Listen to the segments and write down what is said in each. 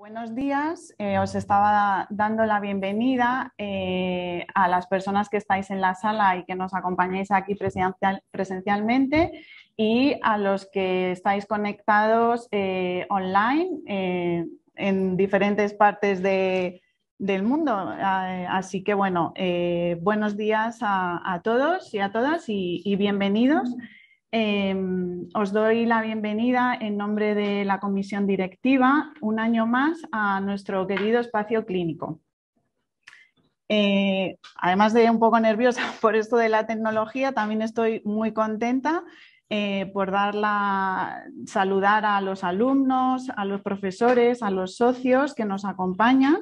Buenos días, eh, os estaba dando la bienvenida eh, a las personas que estáis en la sala y que nos acompañáis aquí presencialmente y a los que estáis conectados eh, online en diferentes partes del mundo. Así que bueno, buenos días a, todos y a todas y, bienvenidos. Em, os doy la bienvenida en nombre de la comisión directiva un año más a nuestro querido espacio clínico. Eh, además de un poco nerviosa por esto de la tecnología, también estoy muy contenta eh, por dar saludar a los alumnos, a los profesores, a los socios que nos acompañan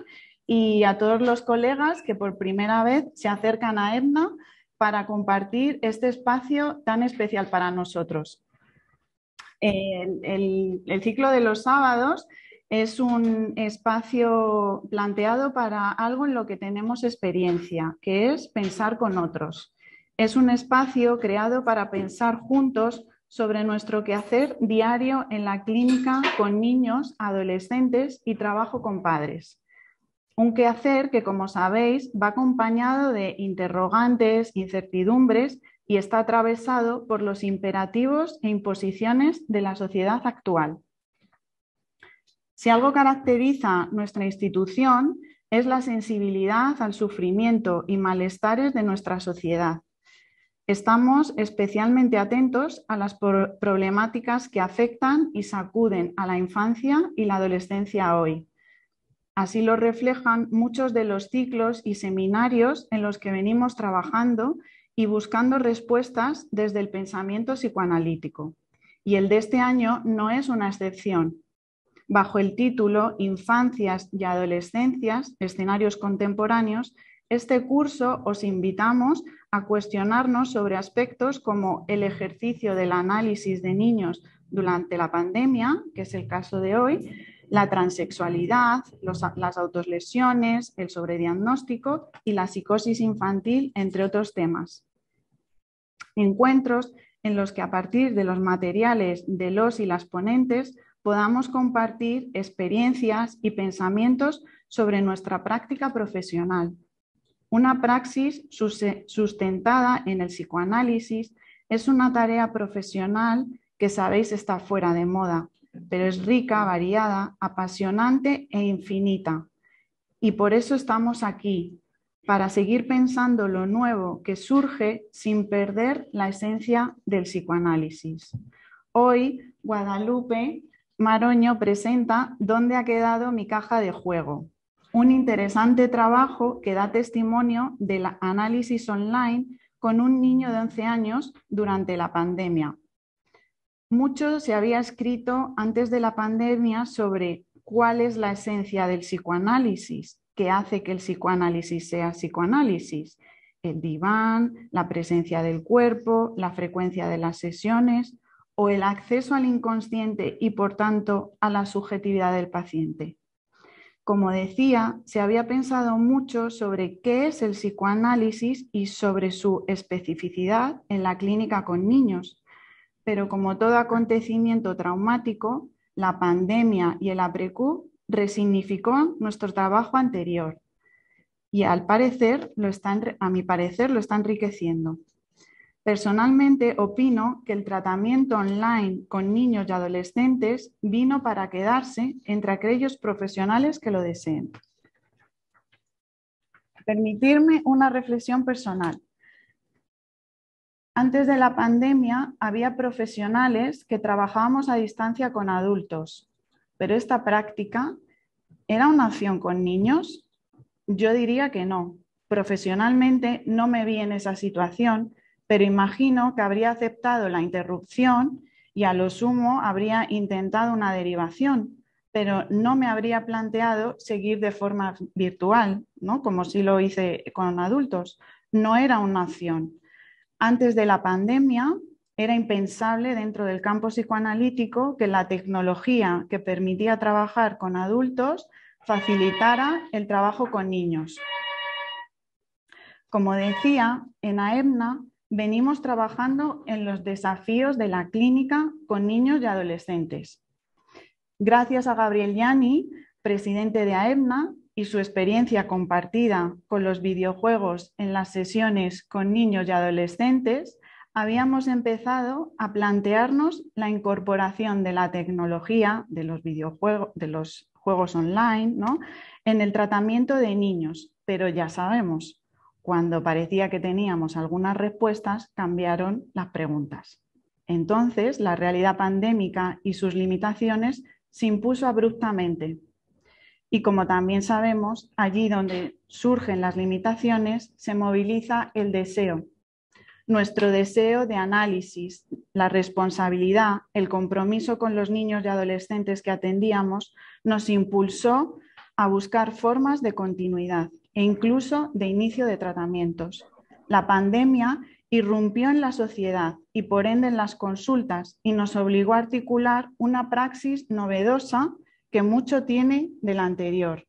y a todos los colegas que por primera vez se acercan a Edna para compartir este espacio tan especial para nosotros. El, ciclo de los sábados es un espacio planteado para algo en lo que tenemos experiencia, que es pensar con otros. Es un espacio creado para pensar juntos sobre nuestro quehacer diario en la clínica con niños, adolescentes y trabajo con padres. Un quehacer que, como sabéis, va acompañado de interrogantes, incertidumbres y está atravesado por los imperativos e imposiciones de la sociedad actual. Si algo caracteriza nuestra institución es la sensibilidad al sufrimiento y malestares de nuestra sociedad. Estamos especialmente atentos a las problemáticas que afectan y sacuden a la infancia y la adolescencia hoy Así lo reflejan muchos de los ciclos y seminarios en los que venimos trabajando y buscando respuestas desde el pensamiento psicoanalítico. Y el de este año no es una excepción. Bajo el título Infancias y Adolescencias, escenarios contemporáneos, este curso os invitamos a cuestionarnos sobre aspectos como el ejercicio del análisis de niños durante la pandemia, que es el caso de hoy, la transexualidad, las autoslesiones, el sobrediagnóstico y la psicosis infantil, entre otros temas. Encuentros en los que a partir de los materiales de los y las ponentes podamos compartir experiencias y pensamientos sobre nuestra práctica profesional. Una praxis sustentada en el psicoanálisis es una tarea profesional que sabéis está fuera de moda, pero es rica, variada, apasionante e infinita. Y por eso estamos aquí, para seguir pensando lo nuevo que surge sin perder la esencia del psicoanálisis. Hoy, Guadalupe Maroño presenta Dónde ha quedado mi caja de juego, un interesante trabajo que da testimonio del análisis online con un niño de 11 años durante la pandemia, mucho se había escrito antes de la pandemia sobre cuál es la esencia del psicoanálisis, qué hace que el psicoanálisis sea psicoanálisis, el diván, la presencia del cuerpo, la frecuencia de las sesiones o el acceso al inconsciente y por tanto a la subjetividad del paciente. Como decía, se había pensado mucho sobre qué es el psicoanálisis y sobre su especificidad en la clínica con niños, pero como todo acontecimiento traumático, la pandemia y el APRECU resignificó nuestro trabajo anterior y al parecer a mi parecer lo está enriqueciendo. Personalmente opino que el tratamiento online con niños y adolescentes vino para quedarse entre aquellos profesionales que lo deseen. Permitirme una reflexión personal. Antes de la pandemia había profesionales que trabajábamos a distancia con adultos, pero esta práctica era una acción con niños. Yo diría que no. Profesionalmente no me vi en esa situación, pero imagino que habría aceptado la interrupción y a lo sumo habría intentado una derivación, pero no me habría planteado seguir de forma virtual, ¿no? como si lo hice con adultos. No era una acción. Antes de la pandemia era impensable dentro del campo psicoanalítico que la tecnología que permitía trabajar con adultos facilitara el trabajo con niños. Como decía, en AEMNA venimos trabajando en los desafíos de la clínica con niños y adolescentes. Gracias a Gabriel Yani, presidente de AEMNA, y su experiencia compartida con los videojuegos en las sesiones con niños y adolescentes, habíamos empezado a plantearnos la incorporación de la tecnología, de los videojuegos, de los juegos online, en el tratamiento de niños. Pero ya sabemos, cuando parecía que teníamos algunas respuestas, cambiaron las preguntas. Entonces, la realidad pandémica y sus limitaciones se impuso abruptamente y como también sabemos, allí donde surgen las limitaciones se moviliza el deseo, nuestro deseo de análisis, la responsabilidad, el compromiso con los niños y adolescentes que atendíamos, nos impulsó a buscar formas de continuidad e incluso de inicio de tratamientos. La pandemia irrumpió en la sociedad y por ende en las consultas y nos obligó a articular una praxis novedosa que mucho tiene del anterior.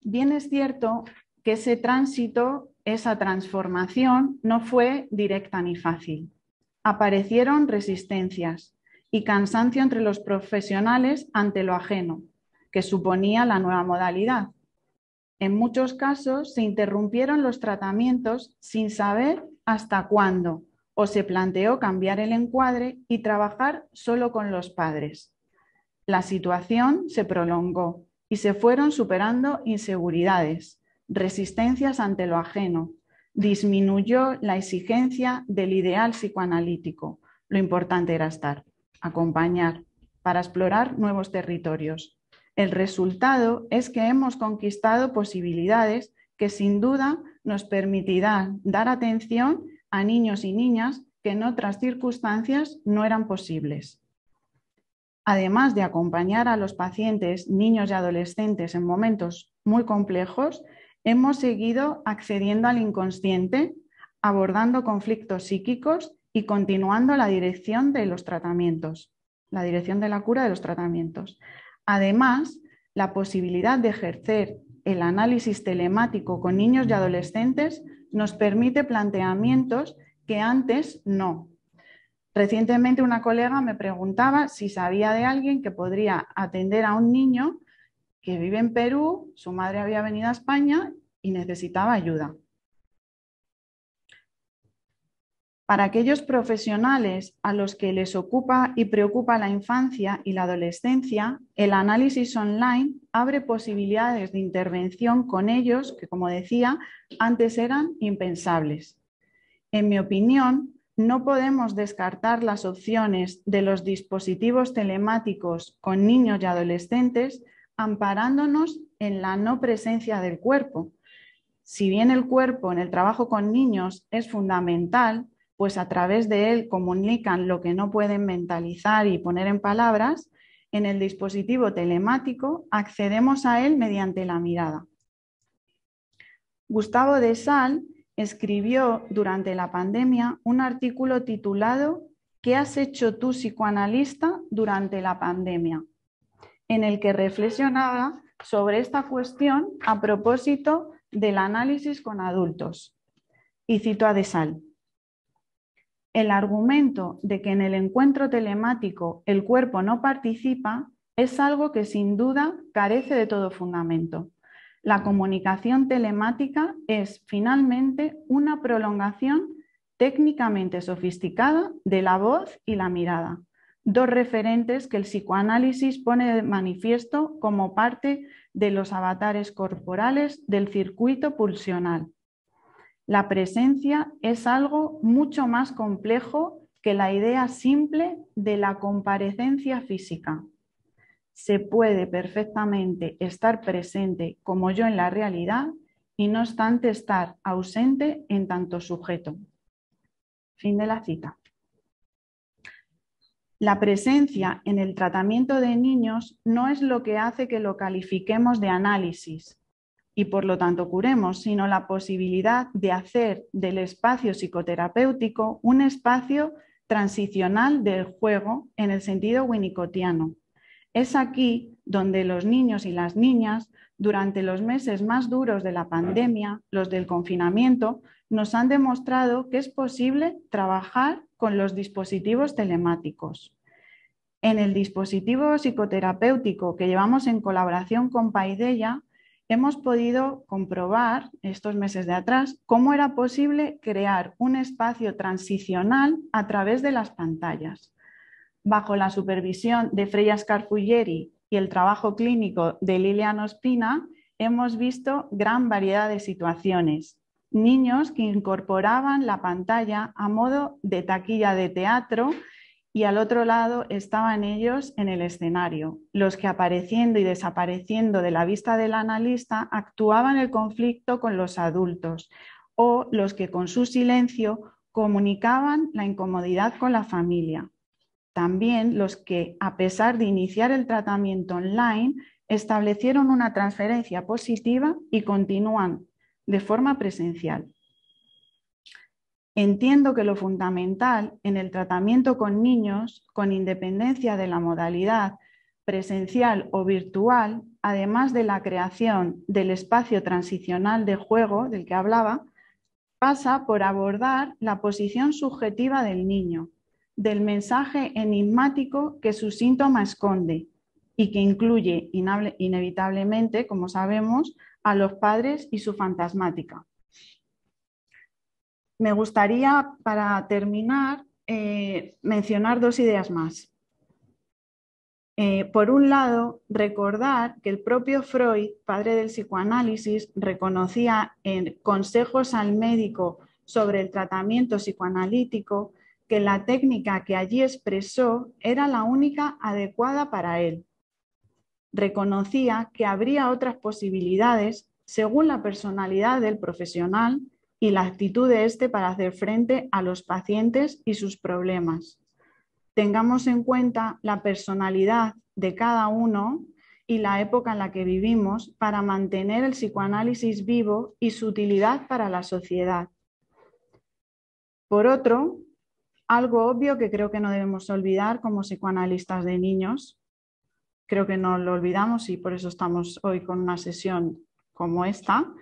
Bien es cierto que ese tránsito, esa transformación, no fue directa ni fácil. Aparecieron resistencias y cansancio entre los profesionales ante lo ajeno, que suponía la nueva modalidad. En muchos casos se interrumpieron los tratamientos sin saber hasta cuándo o se planteó cambiar el encuadre y trabajar solo con los padres. La situación se prolongó y se fueron superando inseguridades, resistencias ante lo ajeno. Disminuyó la exigencia del ideal psicoanalítico. Lo importante era estar, acompañar, para explorar nuevos territorios. El resultado es que hemos conquistado posibilidades que sin duda nos permitirán dar atención a niños y niñas que en otras circunstancias no eran posibles además de acompañar a los pacientes, niños y adolescentes en momentos muy complejos, hemos seguido accediendo al inconsciente, abordando conflictos psíquicos y continuando la dirección de los tratamientos, la dirección de la cura de los tratamientos. Además, la posibilidad de ejercer el análisis telemático con niños y adolescentes nos permite planteamientos que antes no, Recientemente una colega me preguntaba si sabía de alguien que podría atender a un niño que vive en Perú, su madre había venido a España y necesitaba ayuda. Para aquellos profesionales a los que les ocupa y preocupa la infancia y la adolescencia, el análisis online abre posibilidades de intervención con ellos que, como decía, antes eran impensables. En mi opinión, no podemos descartar las opciones de los dispositivos telemáticos con niños y adolescentes amparándonos en la no presencia del cuerpo. Si bien el cuerpo en el trabajo con niños es fundamental, pues a través de él comunican lo que no pueden mentalizar y poner en palabras, en el dispositivo telemático accedemos a él mediante la mirada. Gustavo de Sal escribió durante la pandemia un artículo titulado ¿Qué has hecho tú psicoanalista durante la pandemia? en el que reflexionaba sobre esta cuestión a propósito del análisis con adultos. Y cito a Desal. El argumento de que en el encuentro telemático el cuerpo no participa es algo que sin duda carece de todo fundamento. La comunicación telemática es finalmente una prolongación técnicamente sofisticada de la voz y la mirada, dos referentes que el psicoanálisis pone de manifiesto como parte de los avatares corporales del circuito pulsional. La presencia es algo mucho más complejo que la idea simple de la comparecencia física se puede perfectamente estar presente como yo en la realidad y no obstante estar ausente en tanto sujeto. Fin de la cita. La presencia en el tratamiento de niños no es lo que hace que lo califiquemos de análisis y por lo tanto curemos, sino la posibilidad de hacer del espacio psicoterapéutico un espacio transicional del juego en el sentido winnicotiano, es aquí donde los niños y las niñas, durante los meses más duros de la pandemia, los del confinamiento, nos han demostrado que es posible trabajar con los dispositivos telemáticos. En el dispositivo psicoterapéutico que llevamos en colaboración con Paideya, hemos podido comprobar estos meses de atrás cómo era posible crear un espacio transicional a través de las pantallas bajo la supervisión de Freya Scarfuglieri y el trabajo clínico de Lilian Ospina, hemos visto gran variedad de situaciones. Niños que incorporaban la pantalla a modo de taquilla de teatro y al otro lado estaban ellos en el escenario, los que apareciendo y desapareciendo de la vista del analista actuaban el conflicto con los adultos o los que con su silencio comunicaban la incomodidad con la familia también los que, a pesar de iniciar el tratamiento online, establecieron una transferencia positiva y continúan de forma presencial. Entiendo que lo fundamental en el tratamiento con niños, con independencia de la modalidad presencial o virtual, además de la creación del espacio transicional de juego del que hablaba, pasa por abordar la posición subjetiva del niño, del mensaje enigmático que su síntoma esconde y que incluye inevitablemente, como sabemos, a los padres y su fantasmática. Me gustaría, para terminar, eh, mencionar dos ideas más. Eh, por un lado, recordar que el propio Freud, padre del psicoanálisis, reconocía en consejos al médico sobre el tratamiento psicoanalítico la técnica que allí expresó era la única adecuada para él. Reconocía que habría otras posibilidades según la personalidad del profesional y la actitud de éste para hacer frente a los pacientes y sus problemas. Tengamos en cuenta la personalidad de cada uno y la época en la que vivimos para mantener el psicoanálisis vivo y su utilidad para la sociedad. Por otro, algo obvio que creo que no debemos olvidar como psicoanalistas de niños. Creo que no lo olvidamos y por eso estamos hoy con una sesión como esta.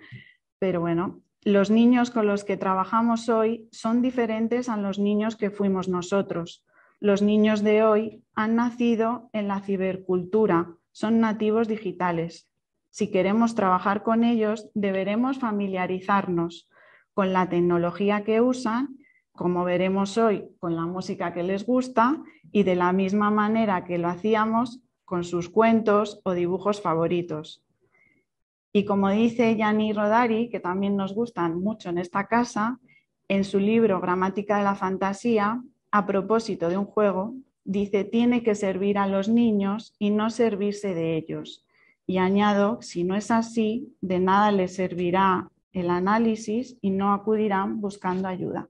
Pero bueno, los niños con los que trabajamos hoy son diferentes a los niños que fuimos nosotros. Los niños de hoy han nacido en la cibercultura, son nativos digitales. Si queremos trabajar con ellos, deberemos familiarizarnos con la tecnología que usan como veremos hoy, con la música que les gusta y de la misma manera que lo hacíamos con sus cuentos o dibujos favoritos. Y como dice Gianni Rodari, que también nos gustan mucho en esta casa, en su libro Gramática de la Fantasía, a propósito de un juego, dice tiene que servir a los niños y no servirse de ellos. Y añado, si no es así, de nada les servirá el análisis y no acudirán buscando ayuda.